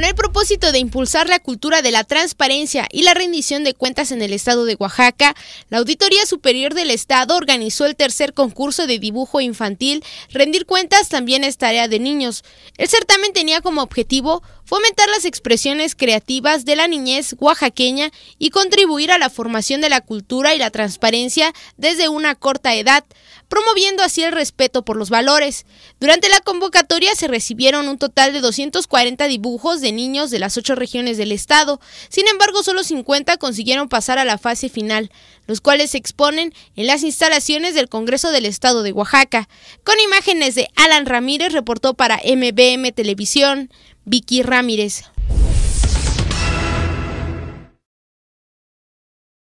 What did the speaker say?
Con el propósito de impulsar la cultura de la transparencia y la rendición de cuentas en el estado de Oaxaca, la Auditoría Superior del Estado organizó el tercer concurso de dibujo infantil Rendir cuentas también es tarea de niños. El certamen tenía como objetivo fomentar las expresiones creativas de la niñez oaxaqueña y contribuir a la formación de la cultura y la transparencia desde una corta edad, promoviendo así el respeto por los valores. Durante la convocatoria se recibieron un total de 240 dibujos de niños de las ocho regiones del estado. Sin embargo, solo 50 consiguieron pasar a la fase final, los cuales se exponen en las instalaciones del Congreso del Estado de Oaxaca. Con imágenes de Alan Ramírez, reportó para MBM Televisión, Vicky Ramírez.